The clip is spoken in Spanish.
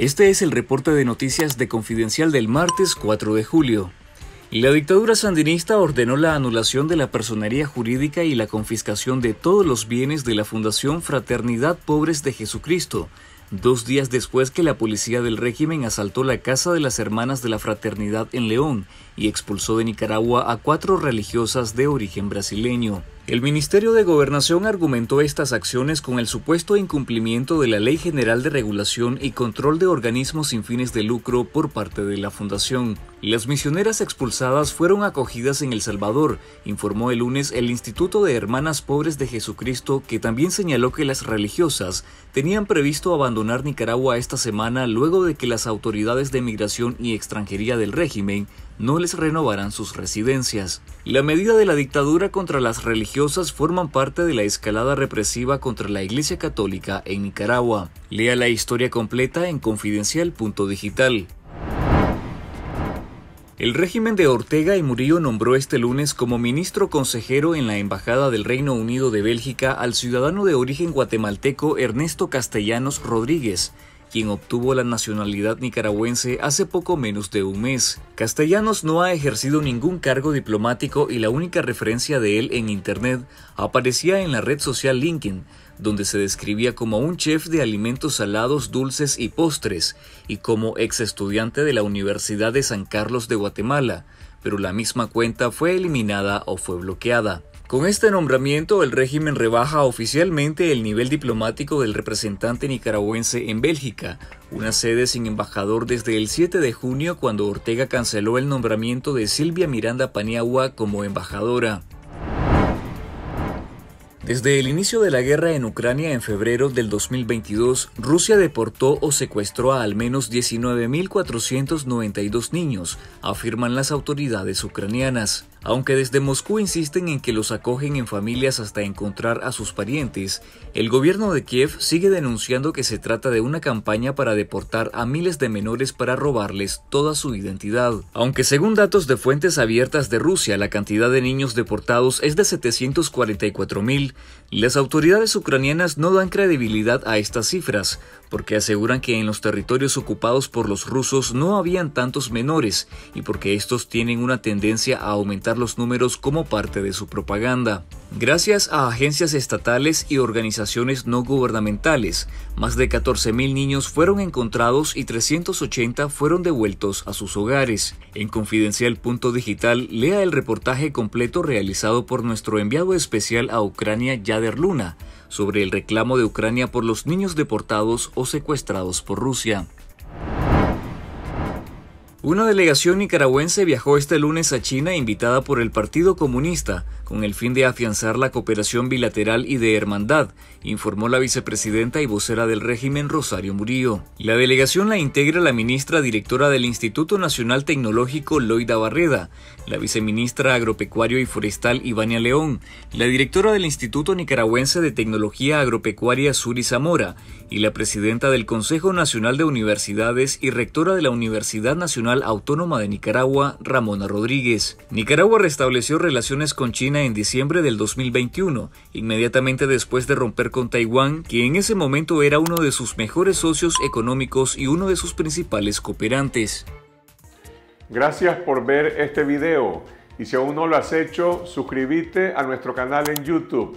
Este es el reporte de noticias de Confidencial del martes 4 de julio. La dictadura sandinista ordenó la anulación de la personería jurídica y la confiscación de todos los bienes de la Fundación Fraternidad Pobres de Jesucristo, dos días después que la policía del régimen asaltó la casa de las hermanas de la fraternidad en León y expulsó de Nicaragua a cuatro religiosas de origen brasileño. El Ministerio de Gobernación argumentó estas acciones con el supuesto incumplimiento de la Ley General de Regulación y Control de Organismos sin fines de lucro por parte de la Fundación. Las misioneras expulsadas fueron acogidas en El Salvador, informó el lunes el Instituto de Hermanas Pobres de Jesucristo, que también señaló que las religiosas tenían previsto abandonar Nicaragua esta semana luego de que las autoridades de migración y extranjería del régimen no les renovarán sus residencias. La medida de la dictadura contra las religiosas forman parte de la escalada represiva contra la Iglesia Católica en Nicaragua. Lea la historia completa en confidencial.digital. El régimen de Ortega y Murillo nombró este lunes como ministro consejero en la Embajada del Reino Unido de Bélgica al ciudadano de origen guatemalteco Ernesto Castellanos Rodríguez, quien obtuvo la nacionalidad nicaragüense hace poco menos de un mes. Castellanos no ha ejercido ningún cargo diplomático y la única referencia de él en Internet aparecía en la red social LinkedIn, donde se describía como un chef de alimentos salados, dulces y postres, y como ex estudiante de la Universidad de San Carlos de Guatemala, pero la misma cuenta fue eliminada o fue bloqueada. Con este nombramiento, el régimen rebaja oficialmente el nivel diplomático del representante nicaragüense en Bélgica, una sede sin embajador desde el 7 de junio cuando Ortega canceló el nombramiento de Silvia Miranda Paniagua como embajadora. Desde el inicio de la guerra en Ucrania en febrero del 2022, Rusia deportó o secuestró a al menos 19.492 niños, afirman las autoridades ucranianas. Aunque desde Moscú insisten en que los acogen en familias hasta encontrar a sus parientes, el gobierno de Kiev sigue denunciando que se trata de una campaña para deportar a miles de menores para robarles toda su identidad. Aunque según datos de fuentes abiertas de Rusia la cantidad de niños deportados es de 744.000, las autoridades ucranianas no dan credibilidad a estas cifras, porque aseguran que en los territorios ocupados por los rusos no habían tantos menores y porque estos tienen una tendencia a aumentar los números como parte de su propaganda. Gracias a agencias estatales y organizaciones no gubernamentales, más de 14.000 niños fueron encontrados y 380 fueron devueltos a sus hogares. En Confidencial Digital, lea el reportaje completo realizado por nuestro enviado especial a Ucrania, Yader Luna, sobre el reclamo de Ucrania por los niños deportados o secuestrados por Rusia. Una delegación nicaragüense viajó este lunes a China invitada por el Partido Comunista con el fin de afianzar la cooperación bilateral y de hermandad, informó la vicepresidenta y vocera del régimen Rosario Murillo. La delegación la integra la ministra directora del Instituto Nacional Tecnológico Loida Barreda, la viceministra agropecuario y forestal Ivania León, la directora del Instituto Nicaragüense de Tecnología Agropecuaria Suri Zamora y la presidenta del Consejo Nacional de Universidades y rectora de la Universidad Nacional Autónoma de Nicaragua, Ramona Rodríguez. Nicaragua restableció relaciones con China en diciembre del 2021, inmediatamente después de romper con Taiwán, que en ese momento era uno de sus mejores socios económicos y uno de sus principales cooperantes. Gracias por ver este video y si aún no lo has hecho, suscríbete a nuestro canal en YouTube